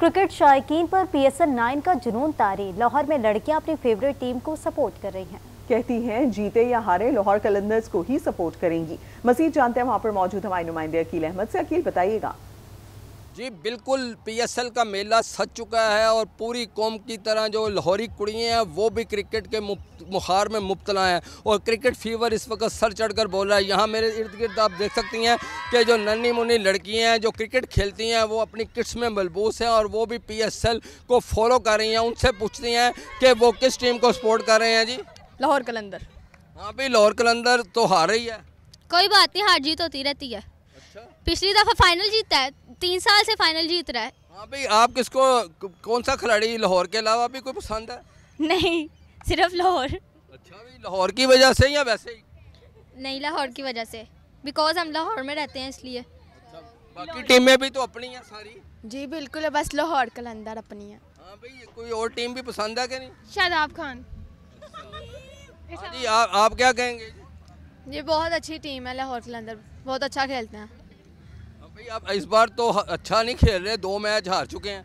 Cricket शायकीन पर PSL 9 का जुनून तारी लाहौर में लड़कियां अपनी फेवरेट टीम को सपोर्ट कर रही हैं कहती हैं जीते या हारे लाहौर कैलेंडर्स को ही सपोर्ट करेंगी मजीद जानते हैं वहां पर मौजूद हमारे नुमाइंदे अकील अहमद से अकील बताइएगा जी बिल्कुल पीएसएल का मेला सच चुका है और पूरी कौम की तरह जो लाहौरी कुड़ियाँ हैं वो भी क्रिकेट के मुखार में मुबतला हैं और क्रिकेट फीवर इस वक्त सर चढ़कर बोल रहा है यहाँ मेरे इर्द गिर्द आप देख सकती हैं कि जो नन्नी मुन्नी लड़कियाँ हैं जो क्रिकेट खेलती हैं वो अपनी किट्स में मलबूस हैं और वो भी पी को फॉलो कर रही हैं उनसे पूछती हैं कि वो किस टीम को सपोर्ट कर रहे हैं जी लाहौर कलंदर हाँ भाई लाहौर कलंदर तो हार रही है कोई बात नहीं हार जीत होती रहती है अच्छा। पिछली दफ़ा फाइनल जीता है तीन साल से फाइनल जीत रहा है हाँ भाई आप किसको कौन सा खिलाड़ी लाहौर के अलावा भी कोई पसंद है नहीं सिर्फ लाहौर अच्छा भाई लाहौर की वजह से या वैसे ही नहीं लाहौर की वजह से बिकॉज हम लाहौर में रहते हैं इसलिए अच्छा, बाकी टीमें भी तो अपनी हैं सारी जी बिल्कुल है बस लाहौर कलंदर अपनी है हाँ भाई कोई और टीम भी पसंद है कि नहीं शादाब खान हाँ जी आप आप क्या कहेंगे ये बहुत अच्छी टीम है लाहौर कलंदर बहुत अच्छा खेलते हैं भाई आप इस बार तो अच्छा नहीं खेल रहे दो मैच हार चुके हैं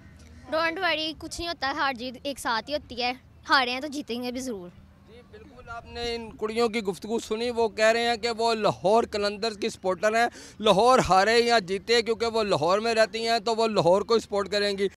डोंट वरी कुछ नहीं होता हार जीत एक साथ ही होती है हारे हैं तो जीतेंगे भी ज़रूर जी बिल्कुल आपने इन कुड़ियों की गुफ्तु सुनी वो कह रहे हैं कि वो लाहौर कलंदर की सपोर्टर हैं लाहौर हारे या जीते क्योंकि वो लाहौर में रहती हैं तो वो लाहौर को सपोर्ट करेंगी